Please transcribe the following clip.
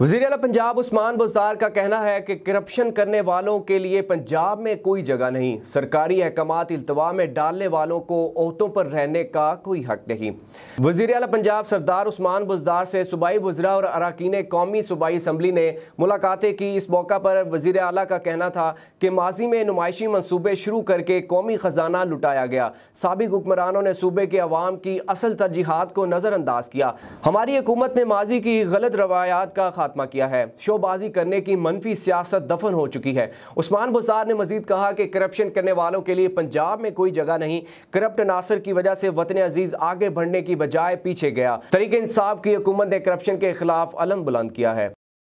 वजीर अला पंजाब उस्मान बजार का कहना है कि करप्शन करने वालों के लिए पंजाब में कोई जगह नहीं सरकारी अहकाम अल्तवा में डालने वालों को औतों पर रहने का कोई हक नहीं वजीर अला पंजाब सरदार उस्मान बजदार से सूबाई वजरा और अरकान कौमी सूबाई असम्बली ने मुलाकातें की इस मौका पर वजीर अला का कहना था कि माजी में नुमाइशी मनसूबे शुरू करके कौमी ख़जाना लुटाया गया सबक हुक्मरानों ने सूबे के अवाम की असल तरजीहत को नज़रअंदाज किया हमारी हुकूमत ने माजी की गलत रवायात का खात्मा किया है शोबाजी करने की मनफी सियासत दफन हो चुकी है उस्मान बुजार ने मजीद कहा कि करप्शन करने वालों के लिए पंजाब में कोई जगह नहीं करप्ट नासर की वजह से वतन अजीज आगे बढ़ने की बजाय पीछे गया तरीके इंसाफ की हुकूमत ने करप्शन के खिलाफ अलम बुलंद किया है